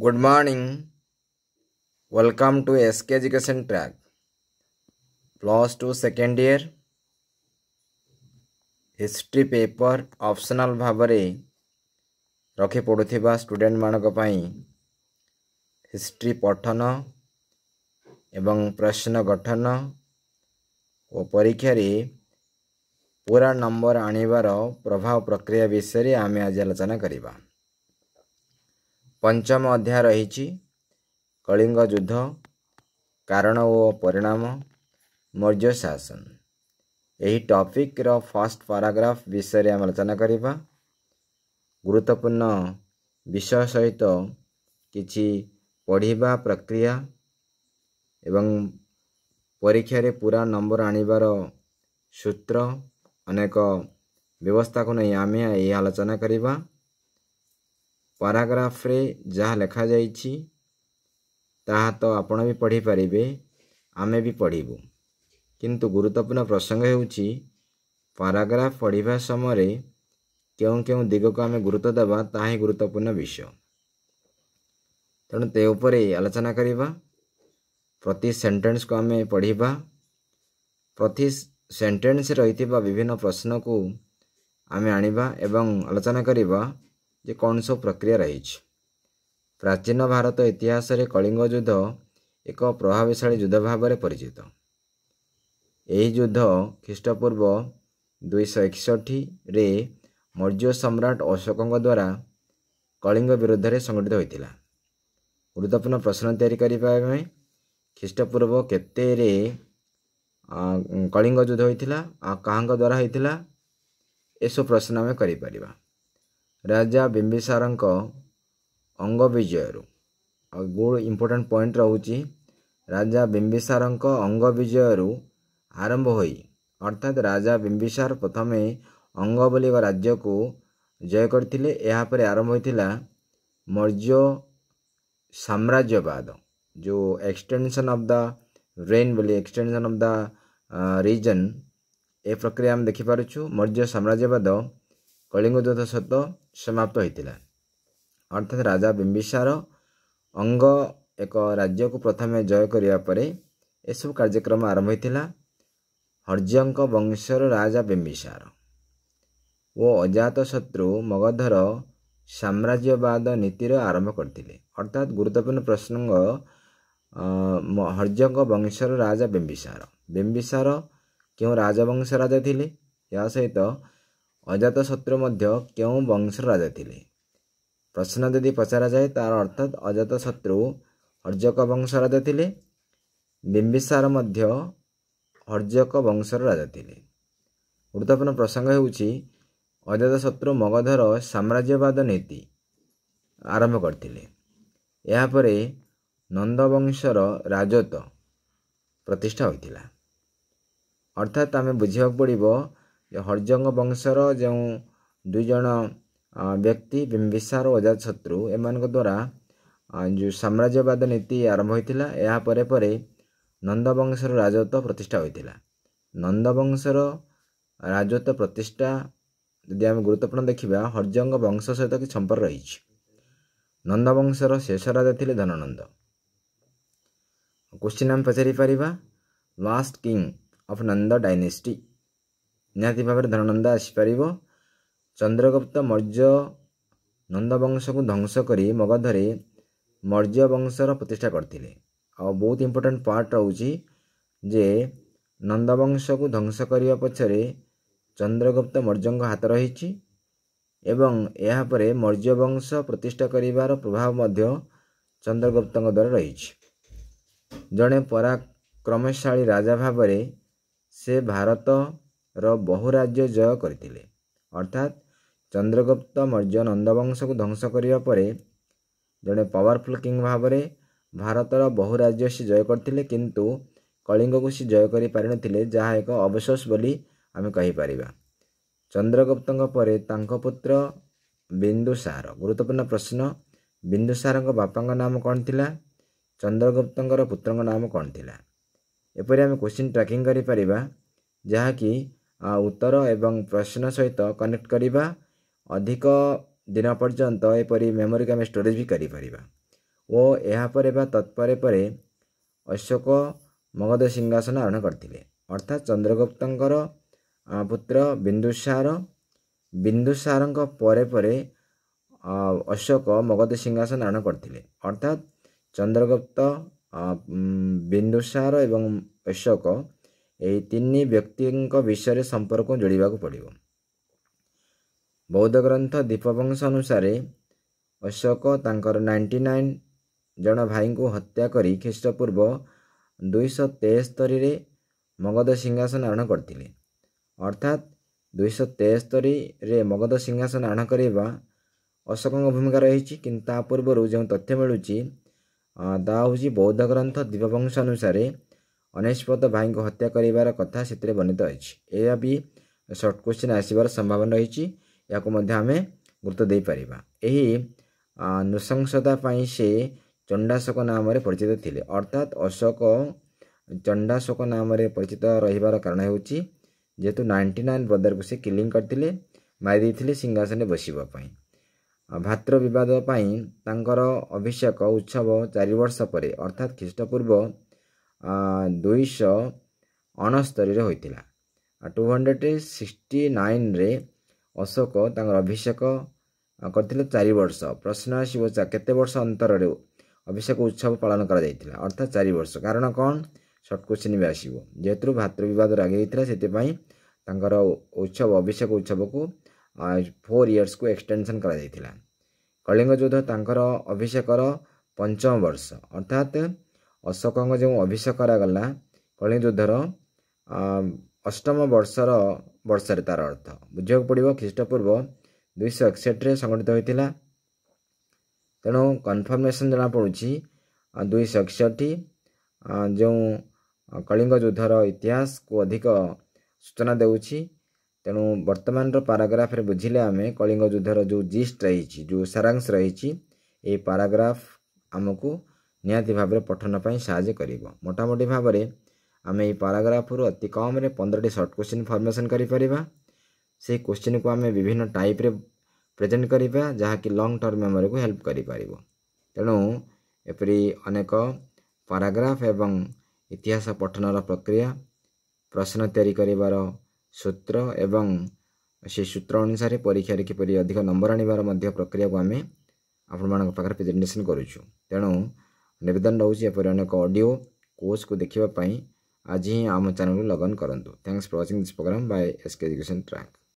good morning welcome to S K education track plus two second year history paper optional भाव रखि पढ़ुवा student मानी history पठन एवं प्रश्न गठन और परीक्षार पूरा नंबर ଆଣିବାର प्रभाव प्रक्रिया विषय आम आज आलोचना କରିବା ପଞ୍ଚମ ଅଧ୍ୟାୟ ରହିଛି କଳିଙ୍ଗ ଯୁଦ୍ଧ କାରଣ ଓ ପରିଣାମ ମୌର୍ଯ୍ୟ ଶାସନ ଏହି ଟପିକ୍ର ଫାର୍ଷ୍ଟ ପାରାଗ୍ରାଫ ବିଷୟରେ ଆମେ ଆଲୋଚନା କରିବା ଗୁରୁତ୍ୱପୂର୍ଣ୍ଣ ବିଷୟ ସହିତ କିଛି ପଢ଼ିବା ପ୍ରକ୍ରିୟା ଏବଂ ପରୀକ୍ଷାରେ ପୁରା ନମ୍ବର ଆଣିବାର ସୂତ୍ର ଅନେକ ବ୍ୟବସ୍ଥାକୁ ନେଇ ଆମେ ଏହି ଆଲୋଚନା କରିବା ପାରାଗ୍ରାଫରେ ଯାହା ଲେଖାଯାଇଛି ତାହା ତ ଆପଣ ବି ପଢ଼ିପାରିବେ ଆମେ ବି ପଢ଼ିବୁ କିନ୍ତୁ ଗୁରୁତ୍ୱପୂର୍ଣ୍ଣ ପ୍ରସଙ୍ଗ ହେଉଛି ପାରାଗ୍ରାଫ ପଢ଼ିବା ସମୟରେ କେଉଁ କେଉଁ ଦିଗକୁ ଆମେ ଗୁରୁତ୍ୱ ଦେବା ତାହା ହିଁ ଗୁରୁତ୍ୱପୂର୍ଣ୍ଣ ବିଷୟ ତେଣୁ ତେ ଉପରେ ଆଲୋଚନା କରିବା ପ୍ରତି ସେଣ୍ଟେନ୍ସକୁ ଆମେ ପଢ଼ିବା ପ୍ରତି ସେଣ୍ଟେନ୍ସ ରହିଥିବା ବିଭିନ୍ନ ପ୍ରଶ୍ନକୁ ଆମେ ଆଣିବା ଏବଂ ଆଲୋଚନା କରିବା ଯେ କ'ଣ ସବୁ ପ୍ରକ୍ରିୟା ରହିଛି ପ୍ରାଚୀନ ଭାରତ ଇତିହାସରେ କଳିଙ୍ଗ ଯୁଦ୍ଧ ଏକ ପ୍ରଭାବଶାଳୀ ଯୁଦ୍ଧ ଭାବରେ ପରିଚିତ ଏହି ଯୁଦ୍ଧ ଖ୍ରୀଷ୍ଟପୂର୍ବ ଦୁଇଶହ ଏକଷଠିରେ ମୌର୍ଯ୍ୟ ସମ୍ରାଟ ଅଶୋକଙ୍କ ଦ୍ୱାରା କଳିଙ୍ଗ ବିରୁଦ୍ଧରେ ସଂଗଠିତ ହୋଇଥିଲା ଗୁରୁତ୍ୱପୂର୍ଣ୍ଣ ପ୍ରଶ୍ନ ତିଆରି କରିବା ପାଇଁ ଖ୍ରୀଷ୍ଟପୂର୍ବ କେତେରେ କଳିଙ୍ଗ ଯୁଦ୍ଧ ହୋଇଥିଲା ଆଉ କାହାଙ୍କ ଦ୍ୱାରା ହୋଇଥିଲା ଏସବୁ ପ୍ରଶ୍ନ ଆମେ କରିପାରିବା ରାଜା ବିମ୍ବିସାରଙ୍କ ଅଙ୍ଗ ବିଜୟରୁ ଆଉ ଗୁଡ଼ ଇମ୍ପୋର୍ଟାଣ୍ଟ ପଏଣ୍ଟ ରହୁଛି ରାଜା ବିମ୍ବିସାରଙ୍କ ଅଙ୍ଗ ବିଜୟରୁ ଆରମ୍ଭ ହୋଇ ଅର୍ଥାତ୍ ରାଜା ବିମ୍ବିସାର ପ୍ରଥମେ ଅଙ୍ଗ ବୋଲି ଏକ ରାଜ୍ୟକୁ ଜୟ କରିଥିଲେ ଏହାପରେ ଆରମ୍ଭ ହୋଇଥିଲା ମୌର୍ଯ୍ୟ ସାମ୍ରାଜ୍ୟବାଦ ଯେଉଁ ଏକ୍ସଟେନ୍ସନ୍ ଅଫ୍ ଦ ରେନ୍ ବୋଲି ଏକ୍ସଟେନ୍ସନ୍ ଅଫ୍ ଦ ରିଜନ୍ ଏ ପ୍ରକ୍ରିୟା ଆମେ ଦେଖିପାରୁଛୁ ମୌର୍ଯ୍ୟ ସାମ୍ରାଜ୍ୟବାଦ କଳିଙ୍ଗ ଯୁଦ୍ଧ ସତ ସମାପ୍ତ ହୋଇଥିଲା ଅର୍ଥାତ୍ ରାଜା ବିମ୍ବିସାର ଅଙ୍ଗ ଏକ ରାଜ୍ୟକୁ ପ୍ରଥମେ ଜୟ କରିବା ପରେ ଏସବୁ କାର୍ଯ୍ୟକ୍ରମ ଆରମ୍ଭ ହୋଇଥିଲା ହର୍ଯ୍ୟଙ୍କ ବଂଶର ରାଜା ବିମ୍ବିସାର ଓ ଅଜାତ ଶତ୍ରୁ ମଗଧର ସାମ୍ରାଜ୍ୟବାଦ ନୀତିର ଆରମ୍ଭ କରିଥିଲେ ଅର୍ଥାତ୍ ଗୁରୁତ୍ୱପୂର୍ଣ୍ଣ ପ୍ରସଙ୍ଗ ହର୍ଯ୍ୟଙ୍କ ବଂଶର ରାଜା ବିମ୍ବିସାର ବିମ୍ବିସାର କେଉଁ ରାଜବଂଶ ରାଜା ଥିଲେ ଏହା ସହିତ ଅଜାତଶତ୍ରୁ ମଧ୍ୟ କେଉଁ ବଂଶର ରାଜା ଥିଲେ ପ୍ରଶ୍ନ ଯଦି ପଚରାଯାଏ ତାର ଅର୍ଥାତ୍ ଅଜାତଶତ୍ରୁ ହର୍ଯ୍ୟକ ବଂଶ ରାଜା ଥିଲେ ବିମ୍ବିସାର ମଧ୍ୟ ହର୍ଜକ ବଂଶର ରାଜା ଥିଲେ ଗୁରୁତ୍ୱପୂର୍ଣ୍ଣ ପ୍ରସଙ୍ଗ ହେଉଛି ଅଜାତଶତ୍ରୁ ମଗଧର ସାମ୍ରାଜ୍ୟବାଦ ନୀତି ଆରମ୍ଭ କରିଥିଲେ ଏହାପରେ ନନ୍ଦବଂଶର ରାଜତ୍ୱ ପ୍ରତିଷ୍ଠା ହୋଇଥିଲା ଅର୍ଥାତ୍ ଆମେ ବୁଝିବାକୁ ପଡ଼ିବ ହରିଜଙ୍ଗ ବଂଶର ଯେଉଁ ଦୁଇ ଜଣ ବ୍ୟକ୍ତି ବିମ୍ବିସାର ଓ ଅଜାତ ଶତ୍ରୁ ଏମାନଙ୍କ ଦ୍ୱାରା ଯେଉଁ ସାମ୍ରାଜ୍ୟବାଦ ନୀତି ଆରମ୍ଭ ହୋଇଥିଲା ଏହା ପରେ ପରେ ନନ୍ଦବଂଶର ରାଜତ୍ୱ ପ୍ରତିଷ୍ଠା ହୋଇଥିଲା ନନ୍ଦବଂଶର ରାଜତ୍ୱ ପ୍ରତିଷ୍ଠା ଯଦି ଆମେ ଗୁରୁତ୍ୱପୂର୍ଣ୍ଣ ଦେଖିବା ହରିଜଙ୍ଗ ବଂଶ ସହିତ କିଛି ସମ୍ପର୍କ ରହିଛି ନନ୍ଦବଂଶର ଶେଷ ରାଜା ଥିଲେ ଧନନନ୍ଦ କୋଶ୍ଚିନ୍ ଆମେ ପଚାରିପାରିବା last king of Nanda dynasty ନିହାତି ଭାବରେ ଧନନ୍ଦା ଆସିପାରିବ ଚନ୍ଦ୍ରଗୁପ୍ତ ମୌର୍ଯ୍ୟ ନନ୍ଦବଂଶକୁ ଧ୍ୱଂସ କରି ମଗଧରେ ମୌର୍ଯ୍ୟ ବଂଶର ପ୍ରତିଷ୍ଠା କରିଥିଲେ ଆଉ ବହୁତ ଇମ୍ପୋର୍ଟାଣ୍ଟ ପାର୍ଟ ରହୁଛି ଯେ ନନ୍ଦବଂଶକୁ ଧ୍ୱଂସ କରିବା ପଛରେ ଚନ୍ଦ୍ରଗୁପ୍ତ ମୌର୍ଯ୍ୟଙ୍କ ହାତ ରହିଛି ଏବଂ ଏହାପରେ ମୌର୍ଯ୍ୟ ବଂଶ ପ୍ରତିଷ୍ଠା କରିବାର ପ୍ରଭାବ ମଧ୍ୟ ଚନ୍ଦ୍ରଗୁପ୍ତଙ୍କ ଦ୍ୱାରା ରହିଛି ଜଣେ ପରାକ୍ରମଶାଳୀ ରାଜା ଭାବରେ ସେ ଭାରତ ର ବହୁ ରାଜ୍ୟ ଜୟ କରିଥିଲେ ଅର୍ଥାତ୍ ଚନ୍ଦ୍ରଗୁପ୍ତ ମୌର୍ଯ୍ୟ ନନ୍ଦବଂଶକୁ ଧ୍ୱଂସ କରିବା ପରେ ଜଣେ ପାୱାରଫୁଲ୍ କିଙ୍ଗ୍ ଭାବରେ ଭାରତର ବହୁ ରାଜ୍ୟ ସେ ଜୟ କରିଥିଲେ କିନ୍ତୁ କଳିଙ୍ଗକୁ ସେ ଜୟ କରିପାରିନଥିଲେ ଯାହା ଏକ ଅବଶୋଷ ବୋଲି ଆମେ କହିପାରିବା ଚନ୍ଦ୍ରଗୁପ୍ତଙ୍କ ପରେ ତାଙ୍କ ପୁତ୍ର ବିନ୍ଦୁସାର ଗୁରୁତ୍ୱପୂର୍ଣ୍ଣ ପ୍ରଶ୍ନ ବିନ୍ଦୁସାରଙ୍କ ବାପାଙ୍କ ନାମ କ'ଣ ଥିଲା ଚନ୍ଦ୍ରଗୁପ୍ତଙ୍କର ପୁତ୍ରଙ୍କ ନାମ କ'ଣ ଥିଲା ଏପରି ଆମେ କୋଶ୍ଚିନ୍ ଟ୍ରାକିଂ କରିପାରିବା ଯାହାକି ଉତ୍ତର ଏବଂ ପ୍ରଶ୍ନ ସହିତ କନେକ୍ଟ କରିବା ଅଧିକ ଦିନ ପର୍ଯ୍ୟନ୍ତ ଏପରି ମେମୋରିକୁ ଆମେ ଷ୍ଟୋରେଜ୍ ବି କରିପାରିବା ଓ ଏହାପରେ ବା ତତ୍ପରେ ପରେ ଅଶୋକ ମଗଧ ସିଂହାସନ ଆରୋହଣ କରିଥିଲେ ଅର୍ଥାତ୍ ଚନ୍ଦ୍ରଗୁପ୍ତଙ୍କର ପୁତ୍ର ବିନ୍ଦୁସାର ବିନ୍ଦୁସାରଙ୍କ ପରେ ପରେ ଅଶୋକ ମଗଧ ସିଂହାସନ ଆରୋହଣ କରିଥିଲେ ଅର୍ଥାତ୍ ଚନ୍ଦ୍ରଗୁପ୍ତ ବିନ୍ଦୁସାର ଏବଂ ଅଶୋକ ଏହି ତିନି ବ୍ୟକ୍ତିଙ୍କ ବିଷୟରେ ସମ୍ପର୍କ ଯୋଡ଼ିବାକୁ ପଡ଼ିବ ବୌଦ୍ଧ ଗ୍ରନ୍ଥ ଦୀପବଂଶ ଅନୁସାରେ ଅଶୋକ ତାଙ୍କର ନାଇଣ୍ଟି ନାଇନ୍ ଜଣ ଭାଇଙ୍କୁ ହତ୍ୟା କରି ଖ୍ରୀଷ୍ଟପୂର୍ବ ଦୁଇଶହ ତେସ୍ତରିରେ ମଗଧ ସିଂହାସନ ଆରଣ କରିଥିଲେ ଅର୍ଥାତ୍ ଦୁଇଶହ ତେସ୍ତରିରେ ମଗଧ ସିଂହାସନ ଆରଣ କରିବା ଅଶୋକଙ୍କ ଭୂମିକା ରହିଛି କିନ୍ତୁ ତା ପୂର୍ବରୁ ଯେଉଁ ତଥ୍ୟ ମିଳୁଛି ତାହା ହେଉଛି ବୌଦ୍ଧ ଗ୍ରନ୍ଥ ଦୀପବଂଶ ଅନୁସାରେ ଅନେଶ୍ୱତ ଭାଇଙ୍କୁ ହତ୍ୟା କରିବାର କଥା ସେଥିରେ ବର୍ଣ୍ଣିତ ଅଛି ଏହା ବି ସର୍ଟ କ୍ୱେଶ୍ଚିନ୍ ଆସିବାର ସମ୍ଭାବନା ରହିଛି ଏହାକୁ ମଧ୍ୟ ଆମେ ଗୁରୁତ୍ୱ ଦେଇପାରିବା ଏହି ନୃଶଂସତା ପାଇଁ ସେ ଚଣ୍ଡାଶୋକ ନାମରେ ପରିଚିତ ଥିଲେ ଅର୍ଥାତ୍ ଅଶୋକ ଚଣ୍ଡାଶୋକ ନାମରେ ପରିଚିତ ରହିବାର କାରଣ ହେଉଛି ଯେହେତୁ ନାଇଣ୍ଟି ନାଇନ୍ ବ୍ରଦରକୁ ସେ କିଲିଂ କରିଥିଲେ ମାରିଦେଇଥିଲେ ସିଂହାସନରେ ବସିବା ପାଇଁ ଭାତୃ ବିବାଦ ପାଇଁ ତାଙ୍କର ଅଭିଷେକ ଉତ୍ସବ ଚାରି ବର୍ଷ ପରେ ଅର୍ଥାତ୍ ଖ୍ରୀଷ୍ଟପୂର୍ବ ଦୁଇଶହ ଅଣସ୍ତରୀରେ ହୋଇଥିଲା ଟୁ ହଣ୍ଡ୍ରେଡ଼ ସିକ୍ସଟି ନାଇନ୍ରେ ଅଶୋକ ତାଙ୍କର ଅଭିଷେକ କରିଥିଲେ ଚାରି ବର୍ଷ ପ୍ରଶ୍ନ ଆସିବ କେତେ ବର୍ଷ ଅନ୍ତରରେ ଅଭିଷେକ ଉତ୍ସବ ପାଳନ କରାଯାଇଥିଲା ଅର୍ଥାତ୍ ଚାରି ବର୍ଷ କାରଣ କ'ଣ ସର୍ଟ କ୍ୱେଶ୍ଚିନ୍ ବି ଆସିବ ଯେହେତୁ ଭାତୃବିବାଦ ରାଗି ହୋଇଥିଲା ସେଥିପାଇଁ ତାଙ୍କର ଉତ୍ସବ ଅଭିଷେକ ଉତ୍ସବକୁ ଫୋର୍ ଇୟର୍ସକୁ ଏକ୍ସଟେନସନ୍ କରାଯାଇଥିଲା କଳିଙ୍ଗ ଯୁଦ୍ଧ ତାଙ୍କର ଅଭିଷେକର ପଞ୍ଚମ ବର୍ଷ ଅର୍ଥାତ୍ ଅଶୋକଙ୍କ ଯେଉଁ ଅଭିଷେକ କରାଗଲା କଳିଙ୍ଗ ଯୁଦ୍ଧର ଅଷ୍ଟମ ବର୍ଷର ବର୍ଷରେ ତା'ର ଅର୍ଥ ବୁଝିବାକୁ ପଡ଼ିବ ଖ୍ରୀଷ୍ଟପୂର୍ବ ଦୁଇଶହ ଏକଷଠିରେ ସଂଗଠିତ ହୋଇଥିଲା ତେଣୁ କନଫର୍ମେସନ୍ ଜଣାପଡ଼ୁଛି ଦୁଇଶହ ଏକଷଠି ଯେଉଁ କଳିଙ୍ଗ ଯୁଦ୍ଧର ଇତିହାସକୁ ଅଧିକ ସୂଚନା ଦେଉଛି ତେଣୁ ବର୍ତ୍ତମାନର ପାରାଗ୍ରାଫରେ ବୁଝିଲେ ଆମେ କଳିଙ୍ଗ ଯୁଦ୍ଧର ଯେଉଁ ଜିଷ୍ଟ ରହିଛି ଯେଉଁ ସାରାଂଶ ରହିଛି ଏହି ପାରାଗ୍ରାଫ ଆମକୁ নিয়তি ভাবে পঠন পায় সাহায্য করিব মোটামুটি ভাবে আমি এই প্যারাগ্রাফৰ অতি কমৰে 15 টা শৰ্ট কোয়েশ্চন ফৰমেচন কৰি পৰিবা সেই কোয়েশ্চনক আমি বিভিন্ন টাইপৰে প্ৰেজেন্ট কৰিবা যাৰ কি লং টৰ্ম মেমৰীক হেল্প কৰি পৰিব তেনো এפרי अनेक প্যারাগ্রাফ আৰু ইতিহাস পঠনৰ প্ৰক্ৰিয়া প্ৰশ্ন তৈৰি কৰিবৰ সূত্র আৰু সেই সূত্র অনুসৰি পৰীক্ষাৰ কি পৰী অধিক নম্বৰ আনিবৰ মধ্য প্ৰক্ৰিয়াক আমি আপোনাক পৰা প্ৰেজেণ্টেচন কৰোছো তেনো ନିବେଦନ ରହୁଛି ଏପରି ଅନେକ ଅଡ଼ିଓ କୋର୍ସକୁ ଦେଖିବା ପାଇଁ ଆଜି ହିଁ ଆମ ଚ୍ୟାନେଲକୁ ଲଗ୍ଅନ୍ କରନ୍ତୁ thanks for watching this programme by SK education track